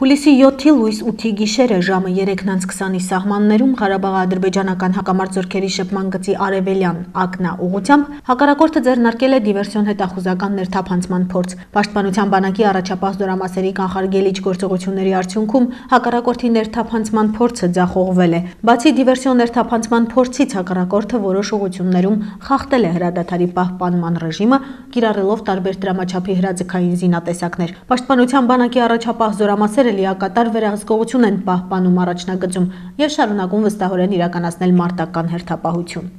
Հուլիսի 7-ի լույս 8-ի գիշերը ժամը 3:20-ի սահմաններում Ղարաբաղի ադրբեջանական հակամարտ զորքերի շփման գծի արևելյան ակնա ուղությամբ հակառակորդը ձեռնարկել է դիվերսիոն հետախուզական ներթափանցման փորձ։ Պաշտպանության բանակի առաջապահ զորամասերի կանխարգելիչ գործողությունների արդյունքում հակառակորդի ներթափանցման փորձը ձախողվել է։ Բացի դիվերսիոն ներթափանցման փորձից հակառակորդը որոշ ուղություններում խախտել է հրադադարի պահպանման ռեժիմը, կիրառելով տարբեր դրամաչափի հրաձգային զինատեսակներ։ Պաշտպանության բանակի առաջապահ զորամասերը գործընկերները լիակատար վերահսկողություն են պահպանում առաջնագծում եւ շարունակում վստահորեն իրականացնել մարտական հերթապահություն։